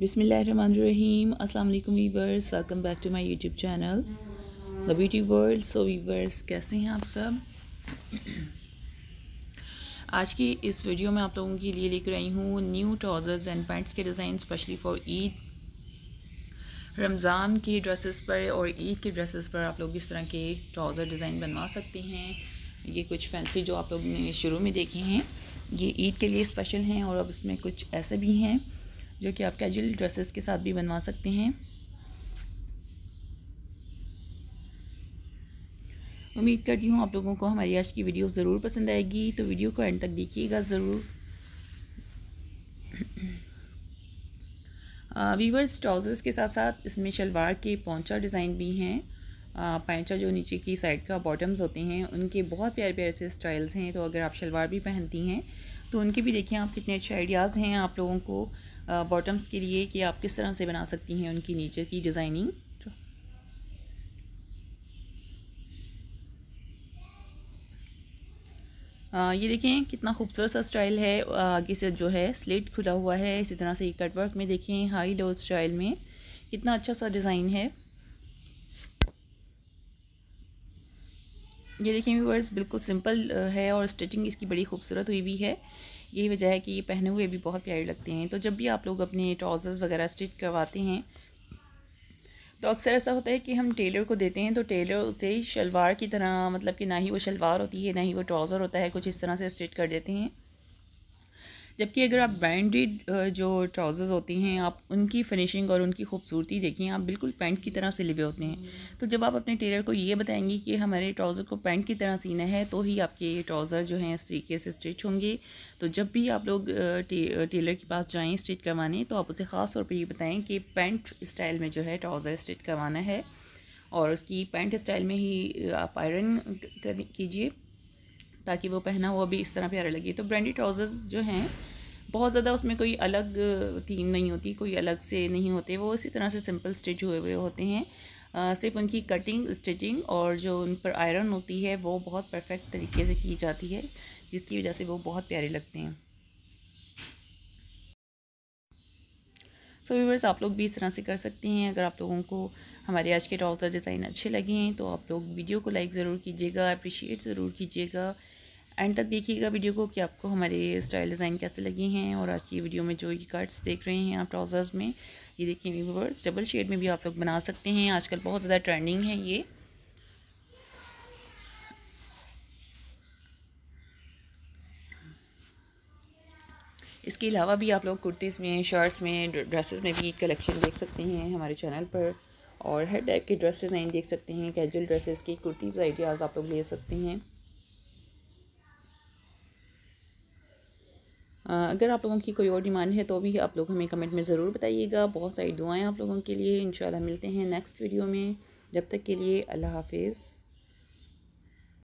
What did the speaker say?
बिसमीम Assalamu viewers welcome back to to YouTube channel the beauty world so viewers कैसे हैं आप सब आज की इस वीडियो में आप लोगों के लिए लेकर आई हूँ न्यू ट्राउज़र्स एंड पैंट्स के design specially for Eid Ramzan के ड्रेसेस पर और ईद के ड्रेसेस पर आप लोग इस तरह के ट्राउज़र डिज़ाइन बनवा सकते हैं ये कुछ फैंसी जो आप लोग ने शुरू में देखे हैं ये ईद के लिए स्पेशल हैं और अब इसमें कुछ ऐसे भी हैं जो कि आप कैजुअल ड्रेसेस के साथ भी बनवा सकते हैं उम्मीद करती हूँ आप लोगों को हमारी आज की वीडियो ज़रूर पसंद आएगी तो वीडियो को एंड तक देखिएगा ज़रूर वीवर्स ट्राउज़र्स के साथ साथ इसमें शलवार के पौचा डिज़ाइन भी हैं पैंचा जो नीचे की साइड का बॉटम्स होते हैं उनके बहुत प्यारे प्यारे से स्टाइल्स हैं तो अगर आप शलवार भी पहनती हैं तो उनके भी देखिए आप कितने अच्छे आइडियाज़ हैं आप लोगों को बॉटम्स के लिए कि आप किस तरह से बना सकती हैं उनकी नीचे की डिज़ाइनिंग ये देखें कितना खूबसूरत सा स्टाइल है आगे से जो है स्लेट खुला हुआ है इसी तरह से कटवर्क में देखें हाई लो स्टाइल में कितना अच्छा सा डिज़ाइन है ये देखें व्यूवर्स बिल्कुल सिंपल है और स्टिचिंग इसकी बड़ी खूबसूरत हुई भी है यही वजह है कि ये पहने हुए भी बहुत प्यारे लगते हैं तो जब भी आप लोग अपने ट्राउज़र्स वगैरह स्टिच करवाते हैं तो अक्सर ऐसा होता है कि हम टेलर को देते हैं तो टेलर उसे शलवार की तरह मतलब कि ना ही वो शलवार होती है ना ही वो ट्राउज़र होता है कुछ इस तरह से स्टिच कर देते हैं जबकि अगर आप ब्रांडेड जो ट्राउज़र्स होती हैं आप उनकी फिनिशिंग और उनकी खूबसूरती देखें आप बिल्कुल पैंट की तरह सिले हुए होते हैं तो जब आप अपने टेलर को ये बताएंगे कि हमारे ट्राउज़र को पैंट की तरह सीना है तो ही आपके ट्राउज़र जो हैं इस तरीके से स्टिच होंगे तो जब भी आप लोग टे, टेलर के पास जाएँ स्टिच करवाने तो आप उसे ख़ास तौर पर ये बताएँ कि पैंट स्टाइल में जो है ट्राउज़र स्टिच करवाना है और उसकी पैंट स्टाइल में ही आप आयरन कीजिए ताकि वो पहना हुआ भी इस तरह प्यारा लगे तो ब्रांडी ट्राउज़र्स जो हैं बहुत ज़्यादा उसमें कोई अलग थीम नहीं होती कोई अलग से नहीं होते वो इसी तरह से सिंपल स्टिच हुए हुए होते हैं आ, सिर्फ उनकी कटिंग स्टिचिंग और जो उन पर आयरन होती है वो बहुत परफेक्ट तरीके से की जाती है जिसकी वजह से वो बहुत प्यारे लगते हैं सो व्यूवर्स आप लोग भी इस तरह से कर सकते हैं अगर आप लोगों को हमारे आज के ट्राउज़र डिज़ाइन अच्छे लगे हैं तो आप लोग वीडियो को लाइक ज़रूर कीजिएगा अप्रिशिएट ज़रूर कीजिएगा एंड तक देखिएगा वीडियो को कि आपको हमारे स्टाइल डिज़ाइन कैसे लगे हैं और आज की वीडियो में जो ये कट्स देख रहे हैं आप ट्राउज़र्स में ये देखिए व्यूवर्स डबल शेड में भी आप लोग बना सकते हैं आजकल बहुत ज़्यादा ट्रेंडिंग है ये इसके अलावा भी आप लोग कुर्तीज़ में शर्ट्स में ड्रेसेस में भी कलेक्शन देख सकते हैं हमारे चैनल पर और हर टाइप के ड्रेस डिज़ाइन देख सकते हैं कैजुअल ड्रेसेस की कुर्तीज़ आइडियाज़ आप लोग ले सकते हैं अगर आप लोगों की कोई और डिमांड है तो भी आप लोग हमें कमेंट में ज़रूर बताइएगा बहुत सारी दुआएँ आप लोगों के लिए इन मिलते हैं नेक्स्ट वीडियो में जब तक के लिए अल्लाह हाफिज़